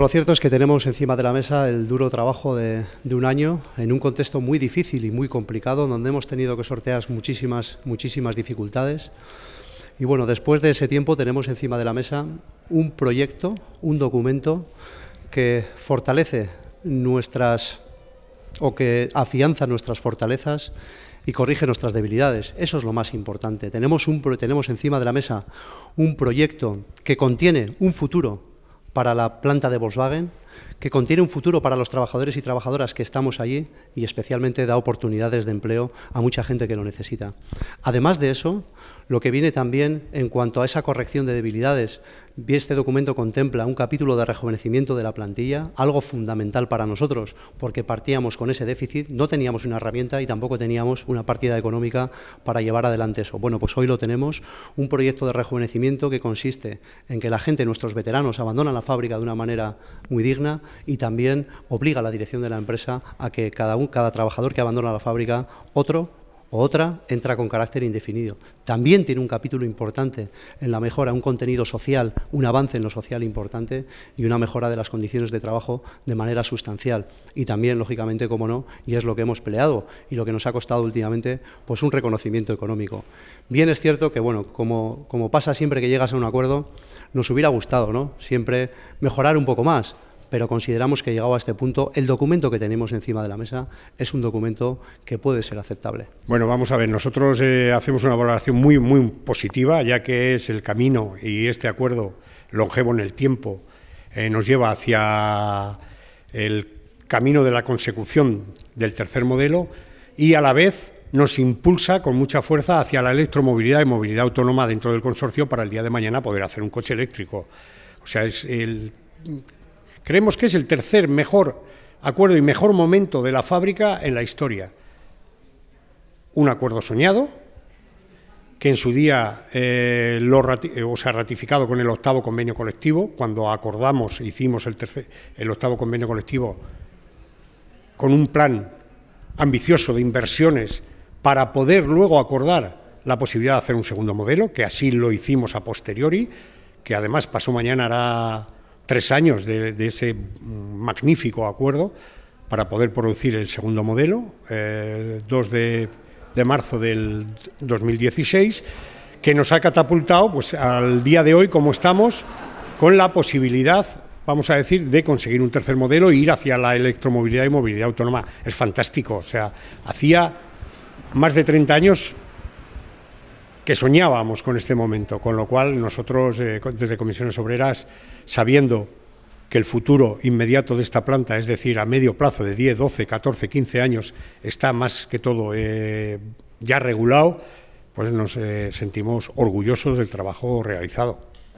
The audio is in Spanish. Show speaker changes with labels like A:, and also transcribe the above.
A: Lo cierto es que tenemos encima de la mesa el duro trabajo de, un año en un contexto muy difícil y muy complicado, donde hemos tenido que sortear muchísimas, muchísimas dificultades. Y bueno, después de ese tiempo tenemos encima de la mesa un proyecto, un documento que fortalece nuestras o que afianza nuestras fortalezas y corrige nuestras debilidades. Eso es lo más importante. Tenemos, un, tenemos encima de la mesa un proyecto que contiene un futuro para la planta de Volkswagen que contiene un futuro para los trabajadores y trabajadoras que estamos allí y especialmente da oportunidades de empleo a mucha gente que lo necesita. Además de eso, lo que viene también en cuanto a esa corrección de debilidades, este documento contempla un capítulo de rejuvenecimiento de la plantilla, algo fundamental para nosotros, porque partíamos con ese déficit, no teníamos una herramienta y tampoco teníamos una partida económica para llevar adelante eso. Bueno, pues hoy lo tenemos, un proyecto de rejuvenecimiento que consiste en que la gente, nuestros veteranos, abandonan la fábrica de una manera muy digna, y también obliga a la dirección de la empresa a que cada, un, cada trabajador que abandona la fábrica, otro o otra entra con carácter indefinido. También tiene un capítulo importante en la mejora, un contenido social, un avance en lo social importante y una mejora de las condiciones de trabajo de manera sustancial. Y también, lógicamente, como no, y es lo que hemos peleado y lo que nos ha costado últimamente, pues un reconocimiento económico. Bien es cierto que, bueno, como, como pasa siempre que llegas a un acuerdo, nos hubiera gustado, ¿no? Siempre mejorar un poco más pero consideramos que llegado a este punto, el documento que tenemos encima de la mesa es un documento que puede ser aceptable.
B: Bueno, vamos a ver, nosotros eh, hacemos una valoración muy, muy positiva, ya que es el camino y este acuerdo longevo en el tiempo eh, nos lleva hacia el camino de la consecución del tercer modelo y a la vez nos impulsa con mucha fuerza hacia la electromovilidad y movilidad autónoma dentro del consorcio para el día de mañana poder hacer un coche eléctrico. O sea, es el Creemos que es el tercer mejor acuerdo y mejor momento de la fábrica en la historia. Un acuerdo soñado, que en su día eh, eh, se ha ratificado con el octavo convenio colectivo, cuando acordamos, hicimos el, el octavo convenio colectivo con un plan ambicioso de inversiones para poder luego acordar la posibilidad de hacer un segundo modelo, que así lo hicimos a posteriori, que además pasó mañana hará tres años de, ese magnífico acuerdo para poder producir el segundo modelo, el eh, 2 de, marzo del 2016, que nos ha catapultado pues, al día de hoy como estamos, con la posibilidad, vamos a decir, de conseguir un tercer modelo e ir hacia la electromovilidad y movilidad autónoma. Es fantástico, o sea, hacía más de 30 años que soñábamos con este momento, con lo cual nosotros eh, desde Comisiones Obreras, sabiendo que el futuro inmediato de esta planta, es decir, a medio plazo de 10, 12, 14, 15 años, está más que todo eh, ya regulado, pues nos eh, sentimos orgullosos del trabajo realizado.